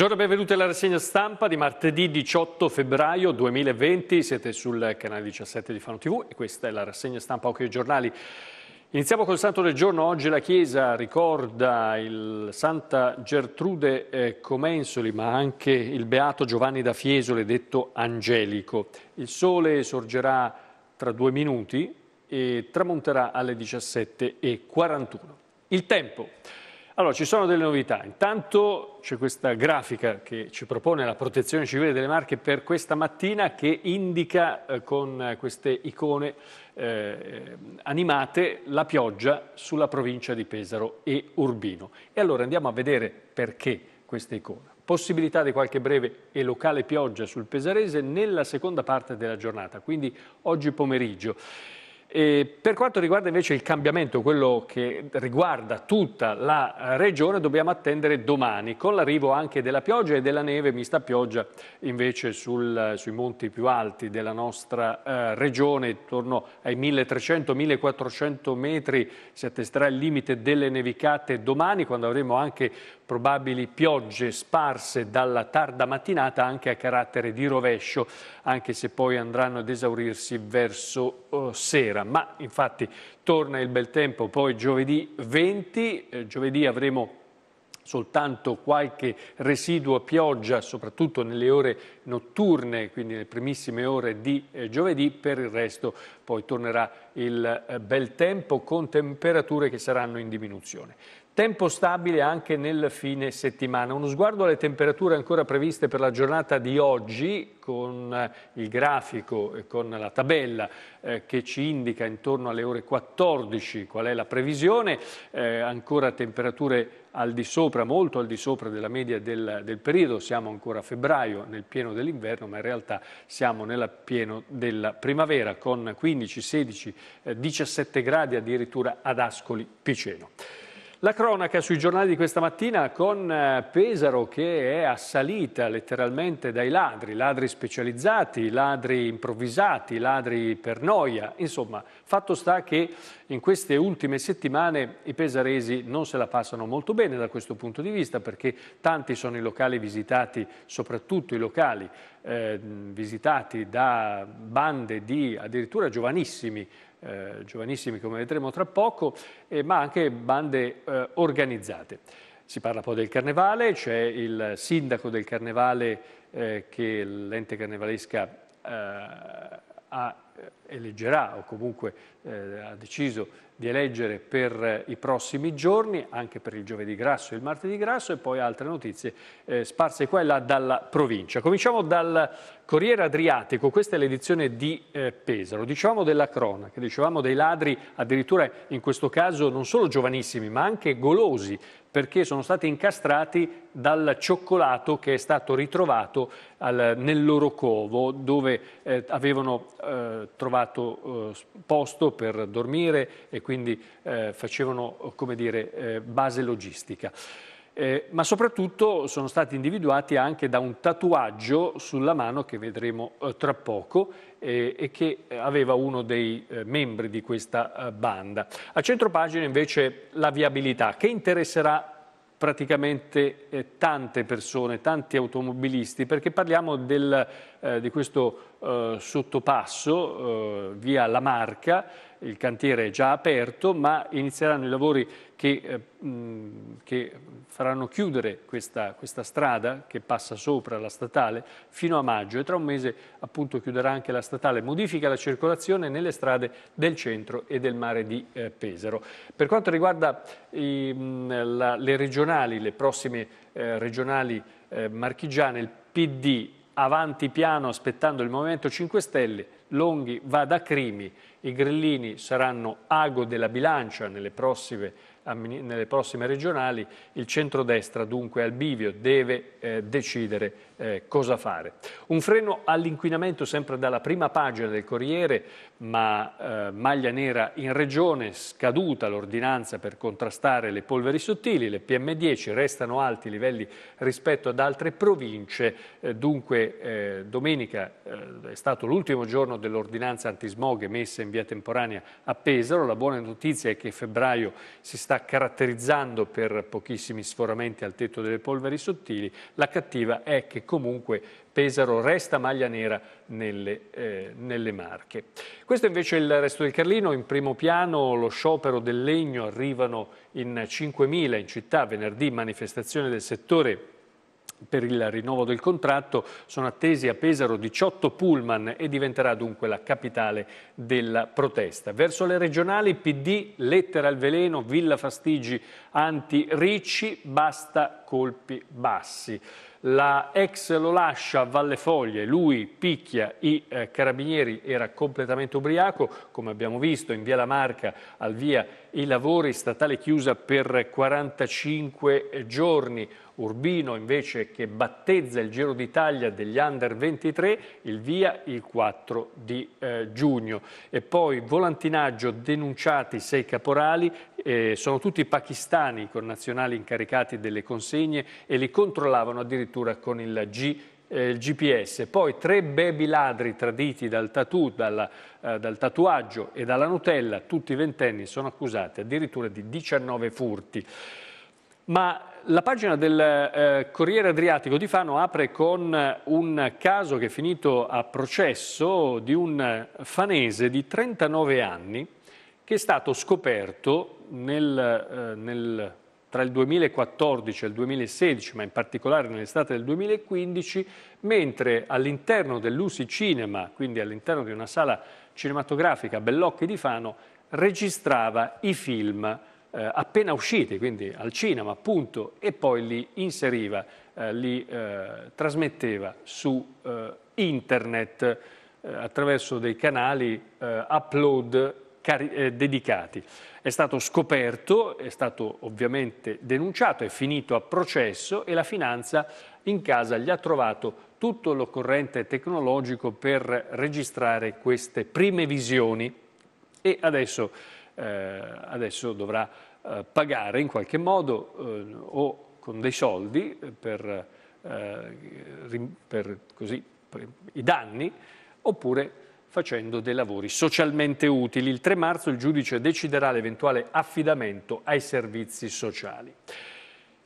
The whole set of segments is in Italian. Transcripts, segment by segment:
Buongiorno e benvenuti alla rassegna stampa di martedì 18 febbraio 2020. Siete sul canale 17 di Fano TV e questa è la rassegna stampa Occhio ai giornali. Iniziamo col santo del giorno. Oggi la Chiesa ricorda il Santa Gertrude eh, Comensoli, ma anche il beato Giovanni da Fiesole, detto angelico. Il sole sorgerà tra due minuti e tramonterà alle 17.41. Il tempo. Allora, ci sono delle novità. Intanto c'è questa grafica che ci propone la Protezione Civile delle Marche per questa mattina che indica eh, con queste icone eh, animate la pioggia sulla provincia di Pesaro e Urbino. E allora andiamo a vedere perché questa icona. Possibilità di qualche breve e locale pioggia sul Pesarese nella seconda parte della giornata, quindi oggi pomeriggio. E per quanto riguarda invece il cambiamento, quello che riguarda tutta la regione, dobbiamo attendere domani con l'arrivo anche della pioggia e della neve, mista pioggia invece sul, sui monti più alti della nostra eh, regione, intorno ai 1300-1400 metri si attesterà il limite delle nevicate domani quando avremo anche probabili piogge sparse dalla tarda mattinata anche a carattere di rovescio, anche se poi andranno ad esaurirsi verso eh, sera. Ma infatti torna il bel tempo, poi giovedì 20, eh, giovedì avremo soltanto qualche residuo pioggia, soprattutto nelle ore notturne, quindi le primissime ore di eh, giovedì, per il resto poi tornerà il eh, bel tempo con temperature che saranno in diminuzione. Tempo stabile anche nel fine settimana. Uno sguardo alle temperature ancora previste per la giornata di oggi con eh, il grafico e con la tabella eh, che ci indica intorno alle ore 14 qual è la previsione, eh, ancora temperature al di sopra, molto al di sopra della media del, del periodo, siamo ancora a febbraio nel pieno dell'inverno ma in realtà siamo nel pieno della primavera con 15, 16, eh, 17 gradi addirittura ad Ascoli Piceno. La cronaca sui giornali di questa mattina con eh, Pesaro che è assalita letteralmente dai ladri, ladri specializzati, ladri improvvisati, ladri per noia, insomma fatto sta che in queste ultime settimane i pesaresi non se la passano molto bene da questo punto di vista perché tanti sono i locali visitati, soprattutto i locali eh, visitati da bande di addirittura giovanissimi eh, giovanissimi come vedremo tra poco, eh, ma anche bande eh, organizzate. Si parla poi del carnevale, c'è il sindaco del carnevale eh, che l'ente carnevalesca eh, ha eh, eleggerà o comunque eh, ha deciso di eleggere per eh, i prossimi giorni, anche per il giovedì grasso e il martedì grasso e poi altre notizie eh, sparse qua e là dalla provincia. Cominciamo dal Corriere Adriatico, questa è l'edizione di eh, Pesaro. Dicevamo della cronaca, dicevamo dei ladri addirittura in questo caso non solo giovanissimi ma anche golosi perché sono stati incastrati dal cioccolato che è stato ritrovato al, nel loro covo dove eh, avevano eh, trovato eh, posto per dormire e quindi eh, facevano dire, eh, base logistica eh, ma soprattutto sono stati individuati anche da un tatuaggio sulla mano che vedremo eh, tra poco eh, e che eh, aveva uno dei eh, membri di questa eh, banda. A centro pagina invece la viabilità che interesserà praticamente tante persone, tanti automobilisti, perché parliamo del, di questo sottopasso via La Marca, il cantiere è già aperto, ma inizieranno i lavori che, eh, che faranno chiudere questa, questa, strada che passa sopra la statale fino a maggio e tra un mese appunto chiuderà anche la statale, modifica la circolazione nelle strade del centro e del mare di eh, Pesaro. Per quanto riguarda i, la, le regionali, le prossime eh, regionali eh, marchigiane, il PD avanti piano aspettando il Movimento 5 Stelle, Longhi va da Crimi, i grillini saranno ago della bilancia nelle prossime nelle prossime regionali, il centrodestra dunque al bivio deve eh, decidere eh, cosa fare. Un freno all'inquinamento sempre dalla prima pagina del Corriere, ma eh, maglia nera in regione, scaduta l'ordinanza per contrastare le polveri sottili, le PM10 restano alti livelli rispetto ad altre province, eh, dunque eh, domenica eh, è stato l'ultimo giorno dell'ordinanza antismog emessa in via temporanea a Pesaro, la buona notizia è che febbraio si sta caratterizzando per pochissimi sforamenti al tetto delle polveri sottili, la cattiva è che comunque Pesaro resta maglia nera nelle, eh, nelle Marche. Questo invece è il resto del Carlino, in primo piano lo sciopero del legno, arrivano in 5.000 in città, venerdì manifestazione del settore per il rinnovo del contratto sono attesi a Pesaro 18 pullman e diventerà dunque la capitale della protesta. Verso le regionali PD, lettera al veleno, Villa Fastigi anti Ricci, basta colpi bassi la ex lo lascia a Valle Foglie, lui picchia i eh, carabinieri, era completamente ubriaco, come abbiamo visto in via La Marca al via i lavori, statale chiusa per 45 giorni, Urbino invece che battezza il Giro d'Italia degli Under 23, il via il 4 di eh, giugno. E poi volantinaggio denunciati sei caporali, eh, sono tutti pakistani i connazionali incaricati delle consegne e li controllavano addirittura con il G eh, il GPS, poi tre baby ladri traditi dal, tattoo, dal, eh, dal, tatuaggio e dalla Nutella, tutti ventenni, sono accusati addirittura di 19 furti. Ma la pagina del eh, Corriere Adriatico di Fano apre con un caso che è finito a processo di un fanese di 39 anni che è stato scoperto nel, eh, nel, tra il 2014 e il 2016, ma in particolare nell'estate del 2015, mentre all'interno dell'Usi Cinema, quindi all'interno di una sala cinematografica Bellocchi di Fano, registrava i film eh, appena usciti, quindi al cinema appunto, e poi li inseriva, eh, li eh, trasmetteva su eh, internet eh, attraverso dei canali upload eh, dedicati. È stato scoperto, è stato ovviamente denunciato, è finito a processo e la finanza in casa gli ha trovato tutto l'occorrente tecnologico per registrare queste prime visioni e adesso, eh, adesso dovrà eh, pagare in qualche modo eh, o con dei soldi eh, per, eh, per così, per i danni oppure facendo dei lavori socialmente utili. Il 3 marzo il giudice deciderà l'eventuale affidamento ai servizi sociali.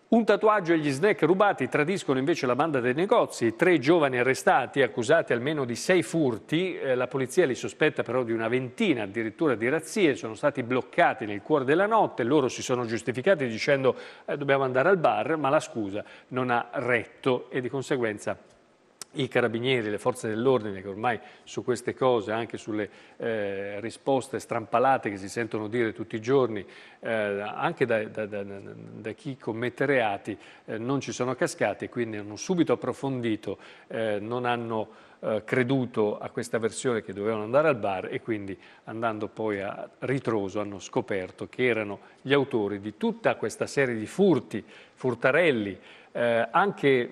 Un tatuaggio e gli snack rubati tradiscono invece la banda dei negozi. Tre giovani arrestati, accusati almeno di sei furti, eh, la polizia li sospetta però di una ventina addirittura di razzie, sono stati bloccati nel cuore della notte, loro si sono giustificati dicendo eh, dobbiamo andare al bar, ma la scusa non ha retto e di conseguenza i carabinieri, le forze dell'ordine che ormai su queste cose, anche sulle eh, risposte strampalate che si sentono dire tutti i giorni, eh, anche da, da, da, da, chi commette reati, eh, non ci sono cascati e quindi hanno subito approfondito, eh, non hanno eh, creduto a questa versione che dovevano andare al bar e quindi andando poi a ritroso hanno scoperto che erano gli autori di tutta questa serie di furti, furtarelli, eh, anche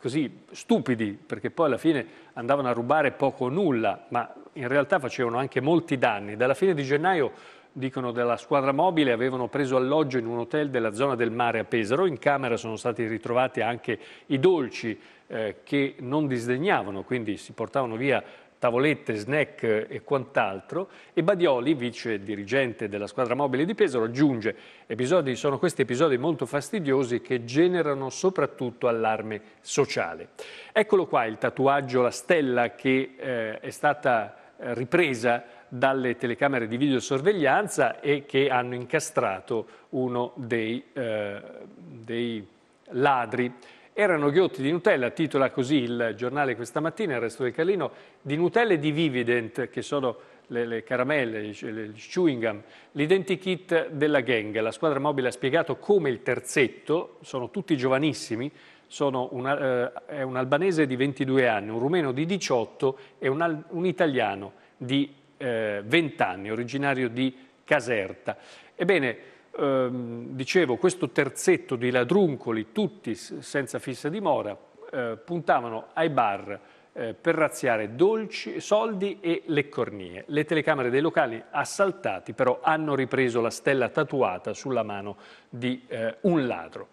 così stupidi, perché poi alla fine andavano a rubare poco o nulla, ma in realtà facevano anche molti danni. Dalla fine di gennaio, dicono della squadra mobile, avevano preso alloggio in un hotel della zona del mare a Pesaro, in camera sono stati ritrovati anche i dolci eh, che non disdegnavano, quindi si portavano via tavolette, snack e quant'altro e Badioli, vice dirigente della squadra mobile di Pesaro, aggiunge episodi, sono questi episodi molto fastidiosi che generano soprattutto allarme sociale. Eccolo qua il tatuaggio, la stella che eh, è stata eh, ripresa dalle telecamere di videosorveglianza e che hanno incastrato uno dei, eh, dei ladri erano ghiotti di Nutella, titola così il giornale questa mattina, il resto del Carlino, di Nutella e di Vivident, che sono le, le caramelle, il chewing gum, l'identikit della gang. La squadra mobile ha spiegato come il terzetto, sono tutti giovanissimi, sono una, eh, è un albanese di 22 anni, un rumeno di 18 e un, un italiano di eh, 20 anni, originario di Caserta. Ebbene, ehm, dicevo, questo terzetto di ladruncoli, tutti senza fissa dimora, eh, puntavano ai bar eh, per razziare dolci, soldi e le cornie. Le telecamere dei locali assaltati però hanno ripreso la stella tatuata sulla mano di eh, un ladro.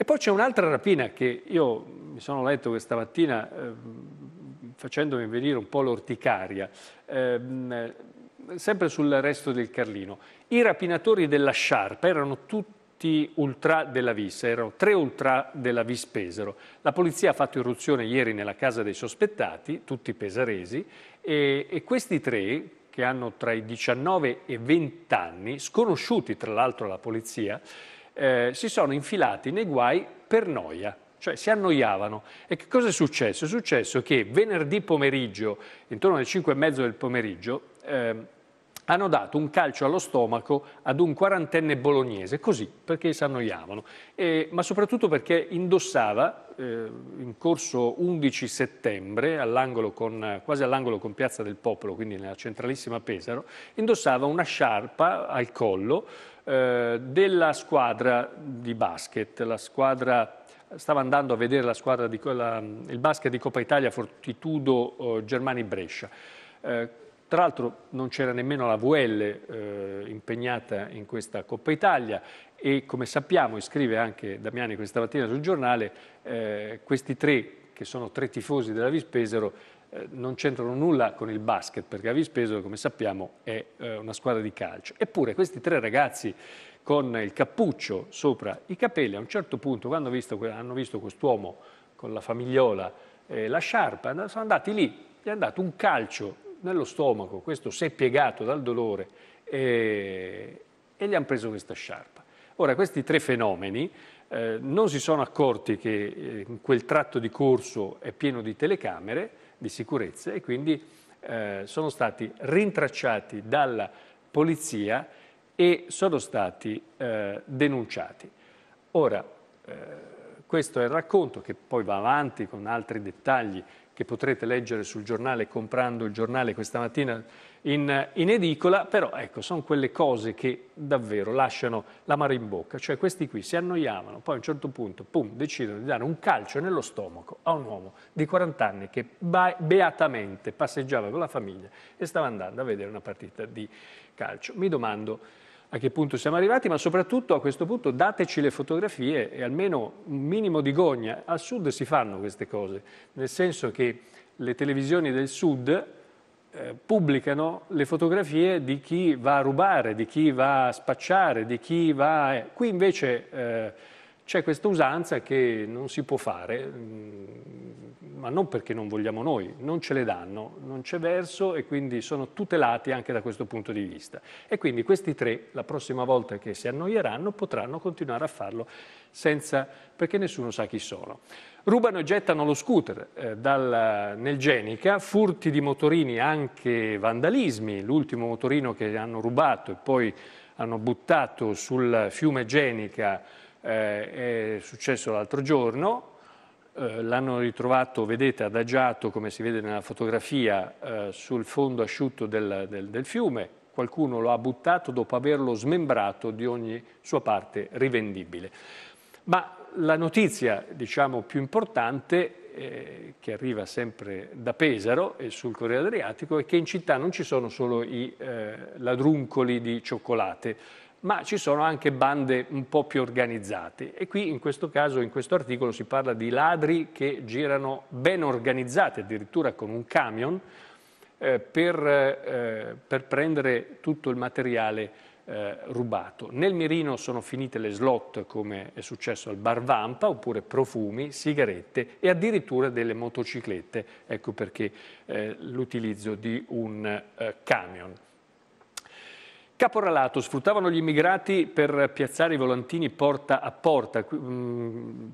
E poi c'è un'altra rapina che io mi sono letto questa mattina ehm, facendomi venire un po' l'orticaria, ehm, sempre sul resto del Carlino. I rapinatori della sciarpa erano tutti ultra della VIS, erano tre ultra della VIS Pesaro. La polizia ha fatto irruzione ieri nella casa dei sospettati, tutti pesaresi, e, e questi tre, che hanno tra i 19 e i 20 anni, sconosciuti tra l'altro alla polizia, eh, si sono infilati nei guai per noia, cioè si annoiavano. E che cosa è successo? È successo che venerdì pomeriggio, intorno alle 5 e mezzo del pomeriggio, eh, hanno dato un calcio allo stomaco ad un quarantenne bolognese, così, perché si annoiavano, eh, ma soprattutto perché indossava, eh, in corso 11 settembre, con, quasi all'angolo con Piazza del Popolo, quindi nella centralissima Pesaro, indossava una sciarpa al collo eh, della squadra di basket, la squadra stava andando a vedere la squadra di, la, il basket di Coppa Italia Fortitudo eh, Germani Brescia. Eh, tra l'altro non c'era nemmeno la VL eh, impegnata in questa Coppa Italia e come sappiamo, e scrive anche Damiani questa mattina sul giornale, eh, questi tre, che sono tre tifosi della Vispesero, eh, non c'entrano nulla con il basket perché la Vispesero, come sappiamo, è eh, una squadra di calcio. Eppure questi tre ragazzi con il cappuccio sopra i capelli, a un certo punto, quando visto, hanno visto quest'uomo con la famigliola e la sciarpa, sono andati lì, gli è andato un calcio nello stomaco, questo si è piegato dal dolore e, eh, e gli hanno preso questa sciarpa. Ora, questi tre fenomeni eh, non si sono accorti che eh, quel tratto di corso è pieno di telecamere di sicurezza e quindi eh, sono stati rintracciati dalla polizia e sono stati eh, denunciati. Ora, eh, questo è il racconto che poi va avanti con altri dettagli che potrete leggere sul giornale comprando il giornale questa mattina in, in edicola, però ecco, sono quelle cose che davvero lasciano la mare in bocca, cioè questi qui si annoiavano, poi a un certo punto pum, decidono di dare un calcio nello stomaco a un uomo di 40 anni che beatamente passeggiava con la famiglia e stava andando a vedere una partita di calcio. Mi domando a che punto siamo arrivati, ma soprattutto a questo punto dateci le fotografie e almeno un minimo di gogna. Al sud si fanno queste cose, nel senso che le televisioni del sud eh, pubblicano le fotografie di chi va a rubare, di chi va a spacciare, di chi va... Eh, qui invece... Eh, c'è questa usanza che non si può fare, mm, ma non perché non vogliamo noi, non ce le danno, non c'è verso e quindi sono tutelati anche da questo punto di vista. E quindi questi tre, la prossima volta che si annoieranno, potranno continuare a farlo senza, perché nessuno sa chi sono. Rubano e gettano lo scooter eh, dal, nel Genica, furti di motorini, anche vandalismi, l'ultimo motorino che hanno rubato e poi hanno buttato sul fiume Genica eh, è successo l'altro giorno, eh, l'hanno ritrovato, vedete, adagiato come si vede nella fotografia eh, sul fondo asciutto del, del, del fiume, qualcuno lo ha buttato dopo averlo smembrato di ogni sua parte rivendibile. Ma la notizia diciamo, più importante, eh, che arriva sempre da Pesaro e sul Corriere Adriatico, è che in città non ci sono solo i eh, ladruncoli di cioccolate, ma ci sono anche bande un po' più organizzate e qui in questo caso, in questo articolo, si parla di ladri che girano ben organizzati, addirittura con un camion, eh, per, eh, per, prendere tutto il materiale eh, rubato. Nel mirino sono finite le slot, come è successo al bar Vampa, oppure profumi, sigarette e addirittura delle motociclette, ecco perché eh, l'utilizzo di un eh, camion. Caporalato, sfruttavano gli immigrati per piazzare i volantini porta a porta. Mm,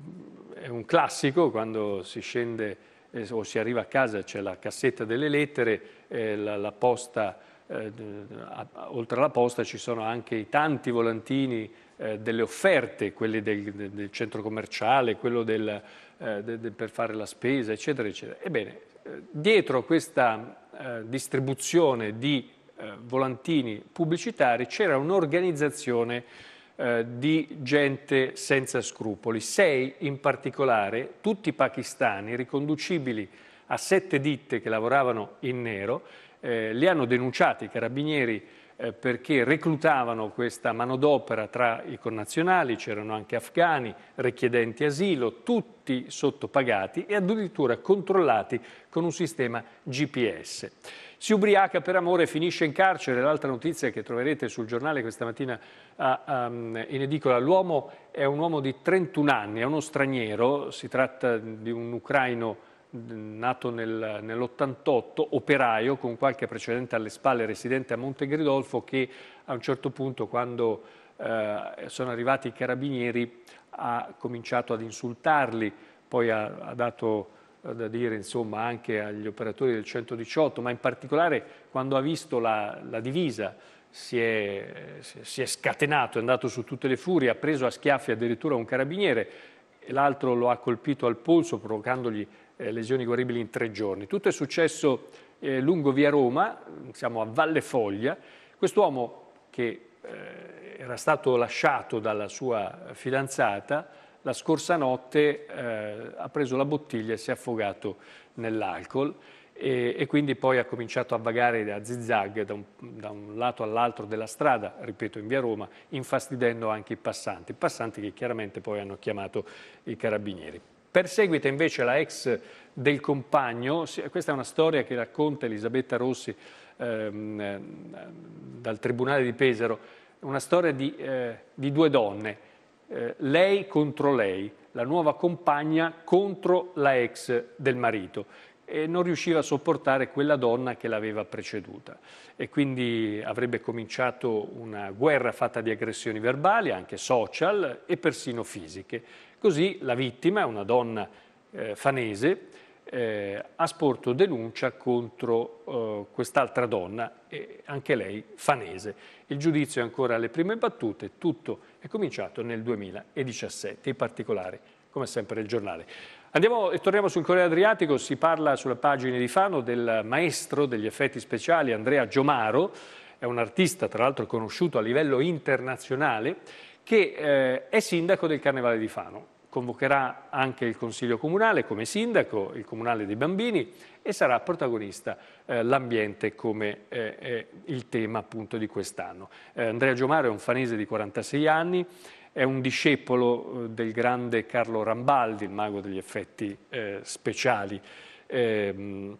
è un classico quando si scende eh, o si arriva a casa, c'è la cassetta delle lettere, eh, la, la posta, eh, oltre alla posta ci sono anche i tanti volantini eh, delle offerte, quelli del, del, centro commerciale, quello del, de, de, per fare la spesa, eccetera, eccetera. Ebbene, dietro questa distribuzione di eh, volantini pubblicitari c'era un'organizzazione eh, di gente senza scrupoli, sei in particolare, tutti pakistani, riconducibili a sette ditte che lavoravano in nero, eh, li hanno denunciati i carabinieri eh, perché reclutavano questa manodopera tra i connazionali, c'erano anche afghani, richiedenti asilo, tutti sottopagati e addirittura controllati con un sistema GPS si ubriaca per amore e finisce in carcere. L'altra notizia che troverete sul giornale questa mattina ehm, in edicola, l'uomo è un uomo di 31 anni, è uno straniero, si tratta di un ucraino nato nel, nell'88, operaio con qualche precedente alle spalle, residente a Montegridolfo, che a un certo punto quando eh, sono arrivati i carabinieri ha cominciato ad insultarli, poi ha, ha dato eh, da dire insomma, anche agli operatori del 118, ma in particolare quando ha visto la, la divisa si è, si è, scatenato, è andato su tutte le furie, ha preso a schiaffi addirittura un carabiniere, e l'altro lo ha colpito al polso provocandogli eh, lesioni guaribili in tre giorni. Tutto è successo eh, lungo via Roma, siamo a Valle Foglia, quest'uomo che eh, era stato lasciato dalla sua fidanzata, la scorsa notte eh, ha preso la bottiglia e si è affogato nell'alcol e, e, quindi poi ha cominciato a vagare a zigzag da un, da un lato all'altro della strada, ripeto in via Roma, infastidendo anche i passanti, passanti che chiaramente poi hanno chiamato i carabinieri. Perseguita invece la ex del compagno, questa è una storia che racconta Elisabetta Rossi ehm, dal Tribunale di Pesaro, una storia di, eh, di due donne eh, lei contro lei, la nuova compagna contro la ex del marito e non riusciva a sopportare quella donna che l'aveva preceduta e quindi avrebbe cominciato una guerra fatta di aggressioni verbali, anche social e persino fisiche. Così la vittima, una donna eh, fanese, eh, ha sporto denuncia contro eh, quest'altra donna, eh, anche lei fanese. Il giudizio è ancora alle prime battute, tutto è cominciato nel 2017, in particolare, come sempre il giornale. Andiamo e torniamo sul Corriere Adriatico, si parla sulla pagina di Fano del maestro degli effetti speciali Andrea Giomaro, è un artista tra l'altro conosciuto a livello internazionale, che eh, è sindaco del Carnevale di Fano convocherà anche il Consiglio Comunale come sindaco, il Comunale dei Bambini e sarà protagonista eh, l'ambiente come eh, il tema appunto di quest'anno. Eh, Andrea Giomaro è un fanese di 46 anni, è un discepolo eh, del grande Carlo Rambaldi, il mago degli effetti eh, speciali. Ehm,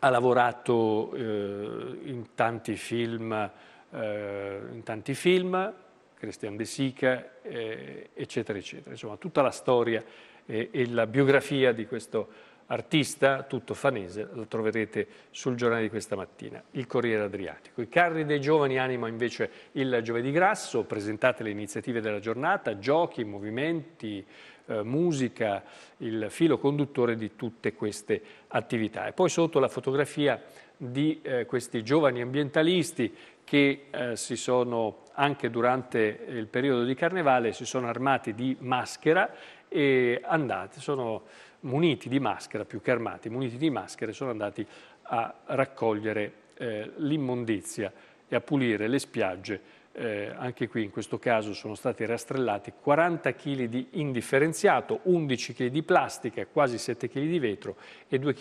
ha lavorato eh, in tanti film, in tanti film Christian De Sica, eh, eccetera, eccetera. Insomma, tutta la storia eh, e la biografia di questo artista, tutto fanese, lo troverete sul giornale di questa mattina, il Corriere Adriatico. I carri dei giovani anima invece il Giovedì Grasso, presentate le iniziative della giornata, giochi, movimenti, eh, musica, il filo conduttore di tutte queste attività. E poi sotto la fotografia di eh, questi giovani ambientalisti che eh, si sono anche durante il periodo di carnevale si sono armati di maschera e andati, sono muniti di maschera più che armati, muniti di maschera sono andati a raccogliere eh, l'immondizia e a pulire le spiagge eh, anche qui in questo caso sono stati rastrellati 40 kg di indifferenziato, 11 kg di plastica, quasi 7 kg di vetro e 2,5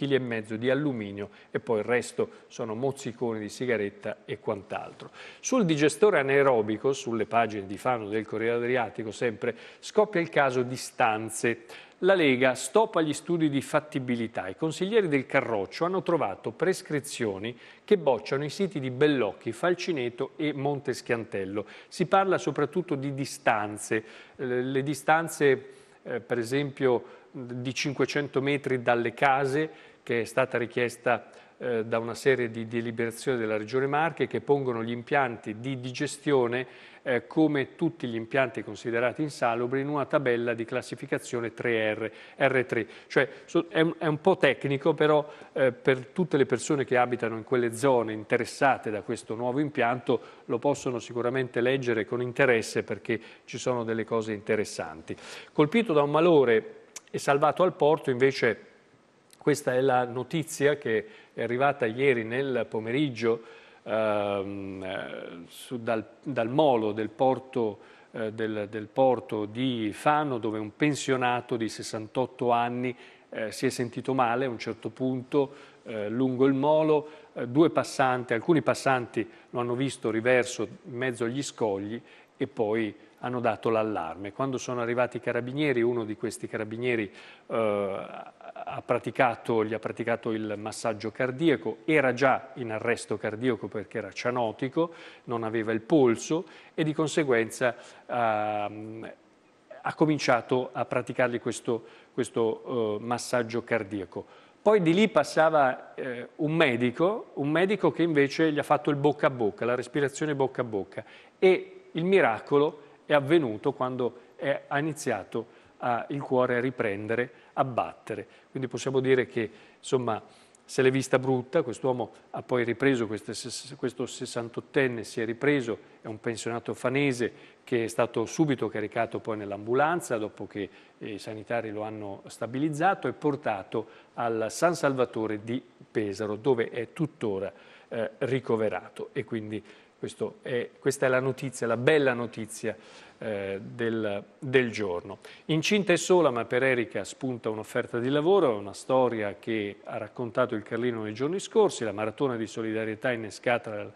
kg di alluminio e poi il resto sono mozziconi di sigaretta e quant'altro. Sul digestore anaerobico, sulle pagine di Fano del Corriere Adriatico sempre, scoppia il caso di stanze la Lega stoppa gli studi di fattibilità. I consiglieri del Carroccio hanno trovato prescrizioni che bocciano i siti di Bellocchi, Falcineto e Monteschiantello. Si parla soprattutto di distanze, eh, le distanze eh, per esempio di 500 metri dalle case che è stata richiesta eh, da una serie di deliberazioni della Regione Marche che pongono gli impianti di digestione eh, come tutti gli impianti considerati insalubri in una tabella di classificazione 3R, R3. Cioè, so, è, un, è, un, po' tecnico, però eh, per tutte le persone che abitano in quelle zone interessate da questo nuovo impianto lo possono sicuramente leggere con interesse perché ci sono delle cose interessanti. Colpito da un malore e salvato al porto invece questa è la notizia che è arrivata ieri nel pomeriggio ehm, eh, su, dal, dal, molo del porto, eh, del, del porto, di Fano dove un pensionato di 68 anni eh, si è sentito male a un certo punto eh, lungo il molo, eh, due passanti, alcuni passanti lo hanno visto riverso in mezzo agli scogli e poi hanno dato l'allarme. Quando sono arrivati i carabinieri, uno di questi carabinieri eh, ha praticato, gli ha praticato il massaggio cardiaco, era già in arresto cardiaco perché era cianotico, non aveva il polso e di conseguenza eh, ha cominciato a praticargli questo, questo eh, massaggio cardiaco. Poi di lì passava eh, un medico, un medico che invece gli ha fatto il bocca a bocca, la respirazione bocca a bocca e il miracolo è è avvenuto quando è, ha iniziato a, il cuore a riprendere, a battere. Quindi possiamo dire che insomma, se l'è vista brutta, quest'uomo ha poi ripreso, questo 68enne si è ripreso, è un pensionato fanese che è stato subito caricato poi nell'ambulanza dopo che eh, i sanitari lo hanno stabilizzato e portato al San Salvatore di Pesaro dove è tuttora eh, ricoverato e quindi è, questa è la notizia, la bella notizia eh, del, del, giorno. Incinta e sola, ma per Erika spunta un'offerta di lavoro, è una storia che ha raccontato il Carlino nei giorni scorsi, la maratona di solidarietà innescata dal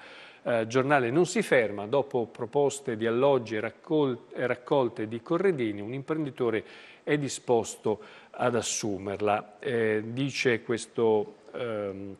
eh, giornale non si ferma, dopo proposte di alloggi e, raccol raccolte di corredini, un imprenditore è disposto ad assumerla. Eh, dice questo... Ehm,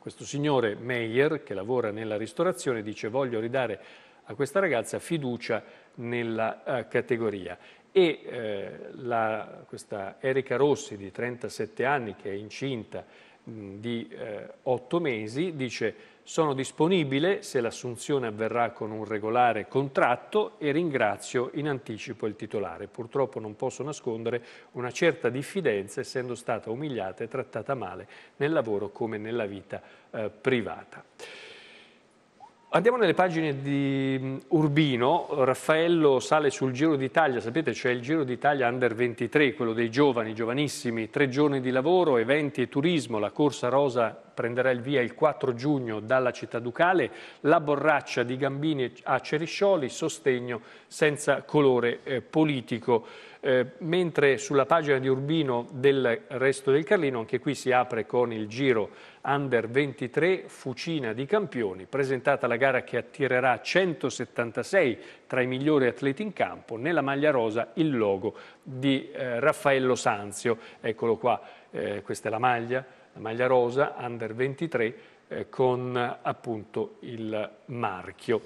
questo signore Meyer, che lavora nella ristorazione, dice voglio ridare a questa ragazza fiducia nella eh, categoria. E eh, la, questa Erika Rossi di 37 anni, che è incinta mh, di eh, 8 mesi, dice sono disponibile se l'assunzione avverrà con un regolare contratto e ringrazio in anticipo il titolare. Purtroppo non posso nascondere una certa diffidenza essendo stata umiliata e trattata male nel lavoro come nella vita eh, privata. Andiamo nelle pagine di Urbino, Raffaello sale sul Giro d'Italia, sapete c'è il Giro d'Italia Under 23, quello dei giovani, giovanissimi, tre giorni di lavoro, eventi e turismo, la Corsa Rosa prenderà il via il 4 giugno dalla città ducale, la borraccia di Gambini a Ceriscioli, sostegno senza colore eh, politico. Eh, mentre sulla pagina di Urbino del resto del Carlino, anche qui si apre con il giro Under 23 Fucina di Campioni, presentata la gara che attirerà 176 tra i migliori atleti in campo, nella maglia rosa il logo di eh, Raffaello Sanzio, eccolo qua, eh, questa è la maglia, la maglia rosa Under 23 eh, con appunto il marchio.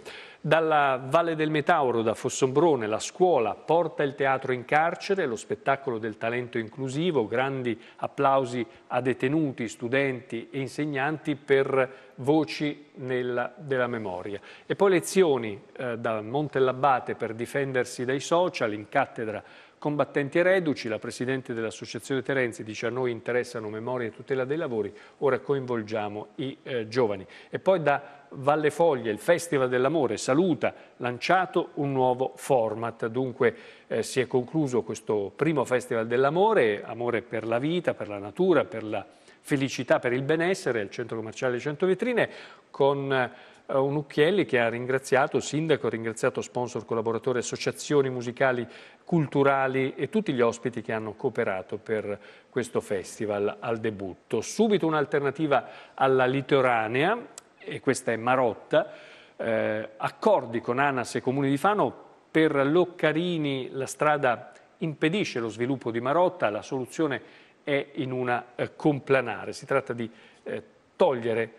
Dalla Valle del Metauro, da Fossombrone, la scuola porta il teatro in carcere, lo spettacolo del talento inclusivo, grandi applausi a detenuti, studenti e insegnanti per voci nella, della memoria. E poi lezioni eh, da Montellabate per difendersi dai social, in cattedra combattenti e reduci, la Presidente dell'Associazione Terenzi dice a noi interessano memoria e tutela dei lavori, ora coinvolgiamo i eh, giovani. E poi da Valle Foglie, il Festival dell'Amore, saluta, lanciato un nuovo format. Dunque eh, si è concluso questo primo Festival dell'Amore, amore per la vita, per la natura, per la felicità, per il benessere, al centro commerciale 100 Vetrine, con... Eh, un Ucchielli che ha ringraziato sindaco, ha ringraziato sponsor, collaboratori, associazioni musicali, culturali e tutti gli ospiti che hanno cooperato per questo festival al debutto. Subito un'alternativa alla litoranea, e questa è Marotta, eh, accordi con ANAS e Comune di Fano per Loccarini la strada impedisce lo sviluppo di Marotta, la soluzione è in una eh, complanare, si tratta di eh, togliere,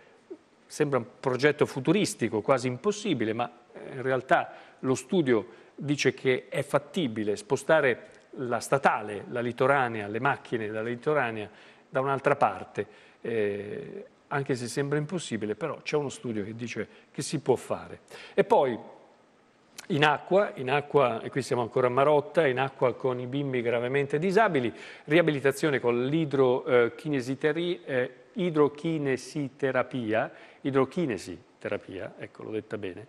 sembra un progetto futuristico, quasi impossibile, ma eh, in realtà lo studio dice che è fattibile spostare la statale, la litoranea, le macchine dalla litoranea da un'altra parte. Eh, anche se sembra impossibile, però c'è uno studio che dice che si può fare. E poi in acqua, in acqua, e qui siamo ancora a Marotta, in acqua con i bimbi gravemente disabili, riabilitazione con l'idrochinesiterapia, eh, eh, idrochinesiterapia, idrochinesiterapia, ecco l'ho detta bene,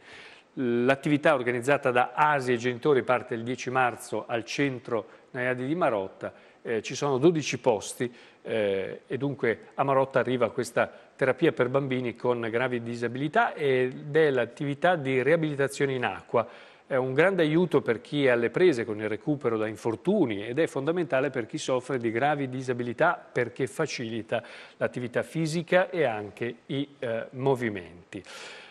l'attività organizzata da ASI e genitori parte il 10 marzo al centro Naiadi di Marotta eh, ci sono 12 posti eh, e dunque a Marotta arriva questa terapia per bambini con gravi disabilità ed è l'attività di riabilitazione in acqua. È un grande aiuto per chi è alle prese con il recupero da infortuni ed è fondamentale per chi soffre di gravi disabilità perché facilita l'attività fisica e anche i eh, movimenti.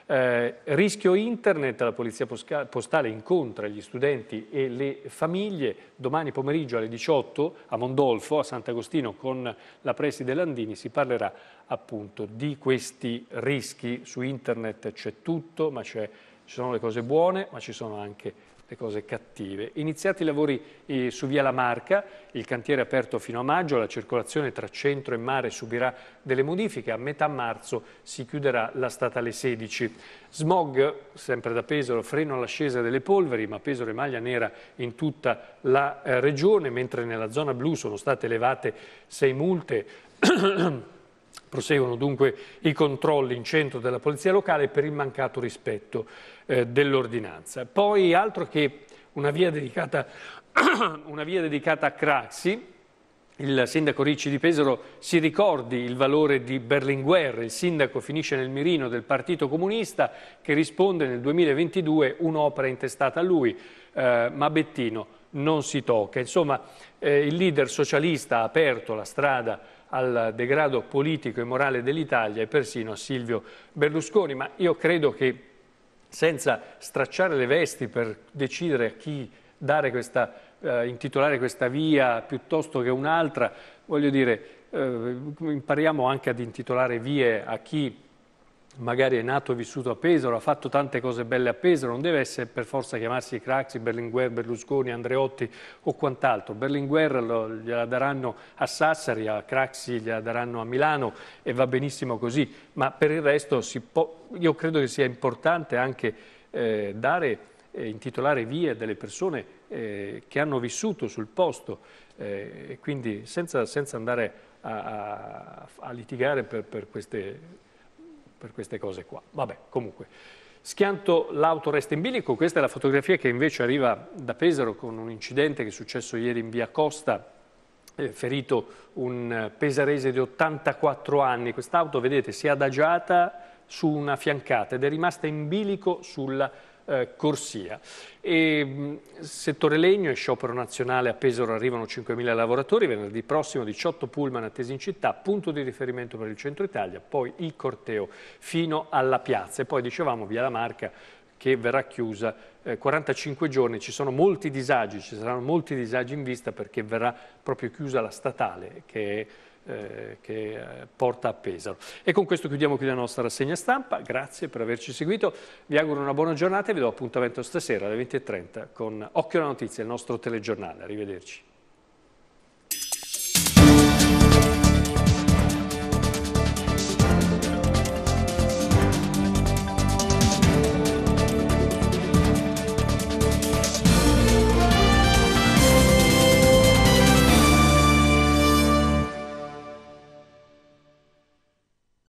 Eh, rischio internet, la Polizia Postale incontra gli studenti e le famiglie domani pomeriggio alle 18 a Mondolfo, a Sant'Agostino, con la preside Landini si parlerà appunto di questi rischi. Su internet c'è tutto, ma ci sono le cose buone, ma ci sono anche le cose cattive. Iniziati i lavori eh, su Via La Marca, il cantiere è aperto fino a maggio, la circolazione tra centro e mare subirà delle modifiche, a metà marzo si chiuderà la statale 16. Smog, sempre da Pesaro, freno all'ascesa delle polveri, ma Pesaro e maglia nera in tutta la eh, regione, mentre nella zona blu sono state elevate sei multe Proseguono dunque i controlli in centro della Polizia Locale per il mancato rispetto eh, dell'ordinanza. Poi altro che una via dedicata, una via dedicata a Craxi, il sindaco Ricci di Pesaro si ricordi il valore di Berlinguer, il sindaco finisce nel mirino del Partito Comunista che risponde nel 2022 un'opera intestata a lui, eh, ma Bettino non si tocca. Insomma, eh, il leader socialista ha aperto la strada al degrado politico e morale dell'Italia e persino a Silvio Berlusconi, ma io credo che senza stracciare le vesti per decidere a chi dare questa, eh, intitolare questa via piuttosto che un'altra, voglio dire, eh, impariamo anche ad intitolare vie a chi magari è nato e vissuto a Pesaro, ha fatto tante cose belle a Pesaro, non deve essere per forza chiamarsi Craxi, Berlinguer, Berlusconi, Andreotti o quant'altro. Berlinguer lo, gliela daranno a Sassari, a Craxi gliela daranno a Milano e va benissimo così, ma per il resto io credo che sia importante anche eh, dare, eh, intitolare vie delle persone eh, che hanno vissuto sul posto, eh, quindi senza, senza andare a, a, a litigare per, per queste per queste cose qua. Vabbè, comunque. Schianto l'auto resta in bilico, questa è la fotografia che invece arriva da Pesaro con un incidente che è successo ieri in via Costa, eh, ferito un pesarese di 84 anni. Quest'auto, vedete, si è adagiata su una fiancata ed è rimasta in bilico sulla eh, corsia. E, mm, settore legno e sciopero nazionale a Pesaro arrivano 5.000 lavoratori, venerdì prossimo 18 pullman attesi in città, punto di riferimento per il centro Italia, poi il corteo fino alla piazza e poi dicevamo via la Marca che verrà chiusa eh, 45 giorni, ci sono molti disagi, ci saranno molti disagi in vista perché verrà proprio chiusa la statale che è eh, che eh, porta a Pesaro. E con questo chiudiamo qui la nostra rassegna stampa, grazie per averci seguito, vi auguro una buona giornata e vi do appuntamento stasera alle 20.30 con Occhio alla Notizia, il nostro telegiornale. Arrivederci.